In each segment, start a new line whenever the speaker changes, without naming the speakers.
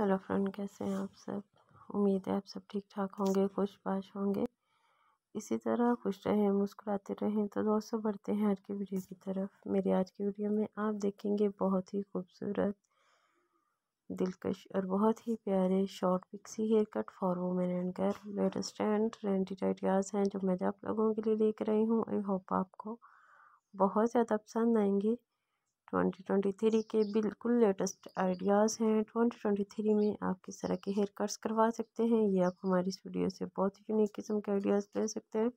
hello friend कैसे हैं आप सब उम्मीद है आप सब ठीक ठाक होंगे खुश बाश होंगे इसी तरह खुश रहें मुस्कुराते रहें तो दोस्तों बढ़ते हैं आज की वीडियो की तरफ मेरी आज की वीडियो में आप देखेंगे बहुत ही खूबसूरत दिलकश और बहुत ही प्यारे short pixie hair cut for women and girl latest and trendy ideas हैं जो मैं आप लोगों के लिए लेकर आई हूँ आई होप आपको बहुत ज़्यादा पसंद आएंगी 2023 के बिल्कुल लेटेस्ट आइडियाज़ हैं 2023 में आप किस तरह के हेयर कट्स करवा सकते हैं ये आप हमारी इस वीडियो से बहुत ही यूनिक किस्म के आइडियाज़ ले सकते हैं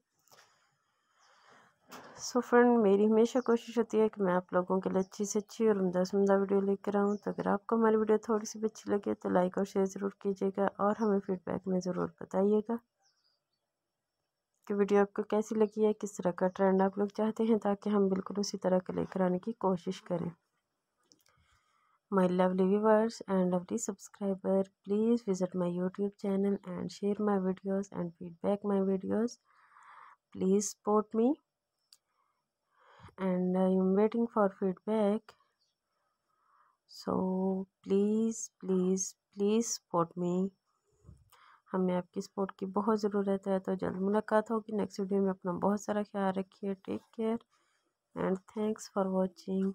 सो so फ्रेंड मेरी हमेशा कोशिश होती है कि मैं आप लोगों के लिए अच्छी से अच्छी और उमदा से उमदा वीडियो लेकर आऊँ तो अगर आपको हमारी वीडियो थोड़ी सी भी अच्छी लगे तो लाइक और शेयर ज़रूर कीजिएगा और हमें फीडबैक में ज़रूर बताइएगा कि वीडियो आपको कैसी लगी है किस तरह का ट्रेंड आप लोग चाहते हैं ताकि हम बिल्कुल उसी तरह का लेकर आने की कोशिश करें my lovely viewers and lovely subscriber please visit my YouTube channel and share my videos and feedback my videos please support me and I am waiting for feedback so please please please support me हमें आपकी support की बहुत ज़रूरत है तो जल्द मुलाकात होगी नेक्स्ट वीडियो में अपना बहुत सारा ख्याल रखिए take care and thanks for watching